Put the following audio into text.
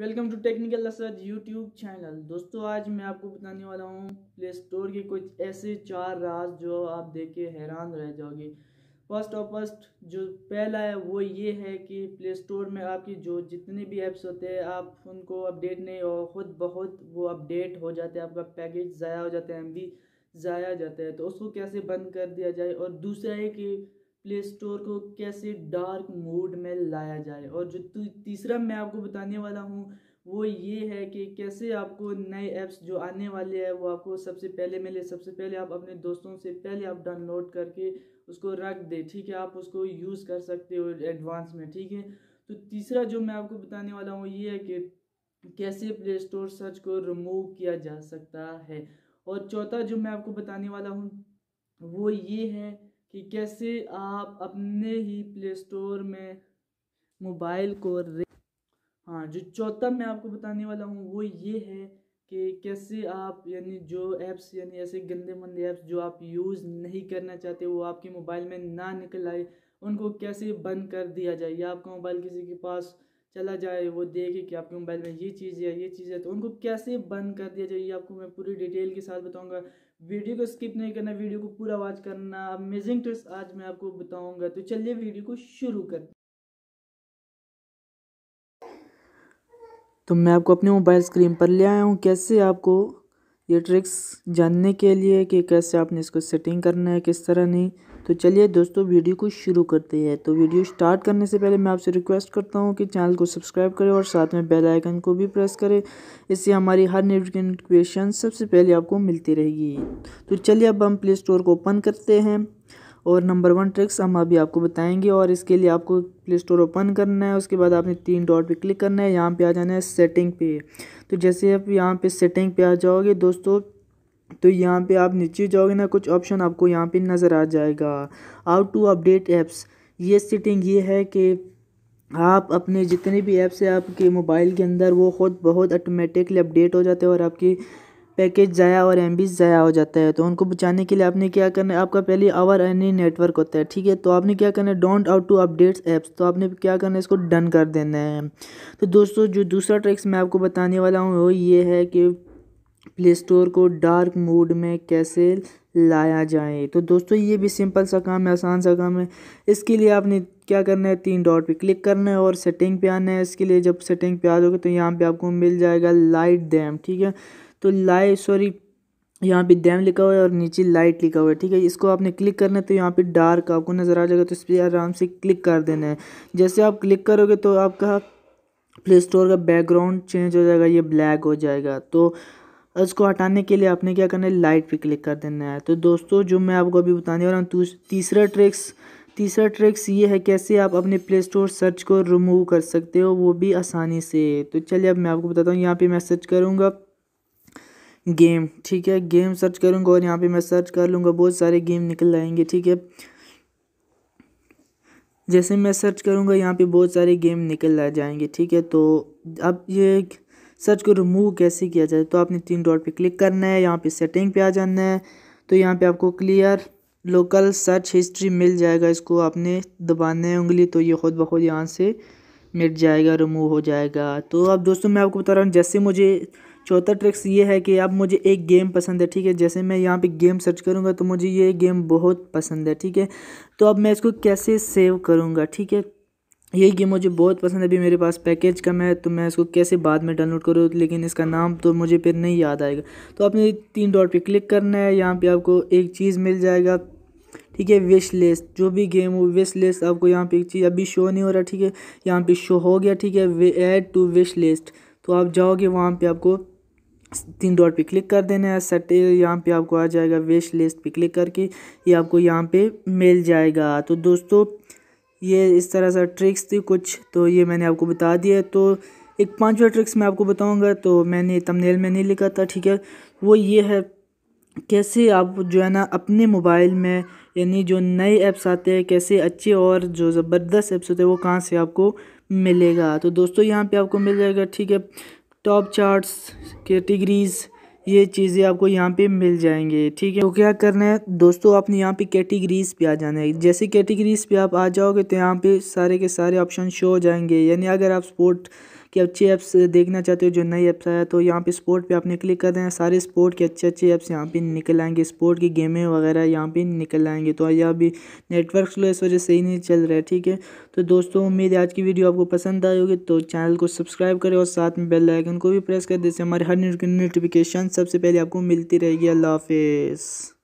welcome to technical Asad YouTube channel दोस्तों आज मैं आपको बताने वाला हूँ प्ले स्टोर के कुछ ऐसे चार राज जो आप देख के हैरान रह जाओगे फर्स्ट ऑफ फर्स्ट जो पहला है वो ये है कि प्ले स्टोर में आपकी जो जितने भी ऐप्स होते हैं आप उनको अपडेट नहीं और ख़ुद बहुत वो अपडेट हो जाते हैं आपका पैकेज ज़ाया हो जाता है एम ज़ाया जाता है तो उसको कैसे बंद कर दिया जाए और दूसरा है कि प्ले स्टोर को कैसे डार्क मोड में लाया जाए और जो तीसरा मैं आपको बताने वाला हूँ वो ये है कि कैसे आपको नए ऐप्स जो आने वाले हैं वो आपको सबसे पहले मिले सबसे पहले आप अपने दोस्तों से पहले आप डाउनलोड करके उसको रख दे ठीक है आप उसको यूज़ कर सकते हो एडवांस में ठीक है तो तीसरा जो मैं आपको बताने वाला हूँ ये है कि कैसे प्ले स्टोर सर्च को रिमूव किया जा सकता है और चौथा जो मैं आपको बताने वाला हूँ वो ये है कि कैसे आप अपने ही प्ले स्टोर में मोबाइल को हाँ जो चौथा मैं आपको बताने वाला हूँ वो ये है कि कैसे आप यानी जो ऐप्स यानी ऐसे गंदे मंदे ऐप्स जो आप यूज़ नहीं करना चाहते वो आपके मोबाइल में ना निकल आए उनको कैसे बंद कर दिया जाए या आपका मोबाइल किसी के पास चला जाए वो देखे कि आपके मोबाइल में ये चीज़ है ये चीज़ है तो उनको कैसे बंद कर दिया जाए ये आपको मैं पूरी डिटेल के साथ बताऊँगा वीडियो को स्किप नहीं करना वीडियो को पूरा वॉच करना अमेजिंग ट्रिक्स आज मैं आपको बताऊँगा तो चलिए वीडियो को शुरू कर तो मैं आपको अपने मोबाइल स्क्रीन पर ले आया हूँ कैसे आपको ये ट्रिक्स जानने के लिए कि कैसे आपने इसको सेटिंग करना है किस तरह नहीं तो चलिए दोस्तों वीडियो को शुरू करते हैं तो वीडियो स्टार्ट करने से पहले मैं आपसे रिक्वेस्ट करता हूँ कि चैनल को सब्सक्राइब करें और साथ में बेल आइकन को भी प्रेस करें इससे हमारी हर नोटिफिकेशन सबसे पहले आपको मिलती रहेगी तो चलिए अब हम प्ले स्टोर को ओपन करते हैं और नंबर वन ट्रिक्स हम अभी आपको बताएंगे और इसके लिए आपको प्ले स्टोर ओपन करना है उसके बाद आपने तीन डॉट पे क्लिक करना है यहाँ पे आ जाना है सेटिंग पे तो जैसे आप यहाँ पे सेटिंग पे आ जाओगे दोस्तों तो यहाँ पे आप नीचे जाओगे ना कुछ ऑप्शन आपको यहाँ पे नज़र आ जाएगा हाउ टू अपडेट ऐप्स ये सेटिंग ये है कि आप अपने जितने भी ऐप्स हैं आपके मोबाइल के अंदर वो खुद बहुत ऑटोमेटिकली अपडेट हो जाते हैं और आपकी पैकेज ज़ाया और एम ज़ाया हो जाता है तो उनको बचाने के लिए आपने क्या करना है आपका पहले आवर एनी नेटवर्क होता है ठीक है तो आपने क्या करना है don't out to updates apps तो आपने क्या करना है इसको डन कर देना है तो दोस्तों जो दूसरा ट्रिक्स मैं आपको बताने वाला हूँ वो ये है कि प्ले स्टोर को डार्क मोड में कैसे लाया जाए तो दोस्तों ये भी सिंपल सा काम है आसान सा काम है इसके लिए आपने क्या करना है तीन डॉट पे क्लिक करना है और सेटिंग पे आना है इसके लिए जब सेटिंग पे आ जाओगे तो यहाँ पे आपको मिल जाएगा लाइट डैम ठीक है तो लाइट सॉरी यहाँ पे डैम लिखा हुआ है और नीचे लाइट लिखा हुआ है ठीक है इसको आपने क्लिक करना है तो यहाँ पे डार्क आपको नज़र आ जाएगा तो इस पर आराम से क्लिक कर देना है जैसे आप क्लिक करोगे तो आपका प्ले स्टोर का बैकग्राउंड चेंज हो जाएगा ये ब्लैक हो जाएगा तो उसको हटाने के लिए आपने क्या करना है लाइट पे क्लिक कर देना है तो दोस्तों जो मैं आपको अभी बताने वाला हूँ तो तीसरा ट्रिक्स तीसरा ट्रिक्स ये है कैसे आप अपने प्ले स्टोर सर्च को रिमूव कर सकते हो वो भी आसानी से तो चलिए अब मैं आपको बताता हूँ यहाँ पे मैं सर्च करूँगा गेम ठीक है गेम सर्च करूँगा और यहाँ पे मैं सर्च कर लूँगा बहुत सारे गेम निकल आएंगे ठीक है जैसे मैं सर्च करूँगा यहाँ पे बहुत सारे गेम निकल आ जाएंगे ठीक है तो अब ये सर्च को रिमूव कैसे किया जाए तो आपने तीन डॉट पे क्लिक करना है यहाँ पे सेटिंग पे आ जाना है तो यहाँ पे आपको क्लियर लोकल सर्च हिस्ट्री मिल जाएगा इसको आपने दबाना है उंगली तो ये खुद ब खुद यहाँ से मिट जाएगा रिमूव हो जाएगा तो अब दोस्तों मैं आपको बता रहा हूँ जैसे मुझे चौथा ट्रिक्स ये है कि अब मुझे एक गेम पसंद है ठीक है जैसे मैं यहाँ पे गेम सर्च करूँगा तो मुझे ये गेम बहुत पसंद है ठीक है तो अब मैं इसको कैसे सेव करूँगा ठीक है यही गेम मुझे बहुत पसंद है अभी मेरे पास पैकेज कम है तो मैं इसको कैसे बाद में डाउनलोड करूँ लेकिन इसका नाम तो मुझे फिर नहीं याद आएगा तो आपने तीन डॉट पे क्लिक करना है यहाँ पे आपको एक चीज़ मिल जाएगा ठीक है विश लिस्ट जो भी गेम हो विश लिस्ट आपको यहाँ पे एक चीज़ अभी शो नहीं हो रहा ठीक है यहाँ पे शो हो गया ठीक है एड टू विश लिस्ट तो आप जाओगे वहाँ पर आपको तीन डॉट पे क्लिक कर देना है सटे यहाँ पे आपको आ जाएगा विश लिस्ट पे क्लिक करके ये आपको यहाँ पे मिल जाएगा तो दोस्तों ये इस तरह से ट्रिक्स थी कुछ तो ये मैंने आपको बता दिया तो एक पांचवा ट्रिक्स मैं आपको बताऊंगा तो मैंने तमनेल में नहीं लिखा था ठीक है वो ये है कैसे आप जो है ना अपने मोबाइल में यानी जो नए ऐप्स आते हैं कैसे अच्छे और जो ज़बरदस्त ऐप्स होते हैं वो कहाँ से आपको मिलेगा तो दोस्तों यहाँ पे आपको मिल जाएगा ठीक है टॉप चार्ट्स कैटेगरीज़ ये चीज़ें आपको यहाँ पे मिल जाएंगे ठीक है तो क्या करना है दोस्तों आपने यहाँ पे कैटेगरीज पे आ जाना है जैसे कैटेगरीज पे आप आ जाओगे तो यहाँ पे सारे के सारे ऑप्शन शो हो जाएंगे यानी अगर आप स्पोर्ट कि अच्छे ऐप्स देखना चाहते हो जो नई ऐप्स आया तो यहाँ पे स्पोर्ट पे आपने क्लिक कर देना सारे स्पोर्ट के अच्छे अच्छे ऐप्स यहाँ पे निकल आएंगे स्पोर्ट की गेमें वगैरह यहाँ पे निकल आएंगे तो आइए अभी नेटवर्क स्लो इस वजह से ही नहीं चल रहा है ठीक है तो दोस्तों उम्मीद है आज की वीडियो आपको पसंद आई होगी तो चैनल को सब्सक्राइब करें और साथ में बेल आइकन को भी प्रेस कर जिससे हमारे हर नोटिफिकेशन सबसे पहले आपको मिलती रहेगी अल्लाह हाफिज़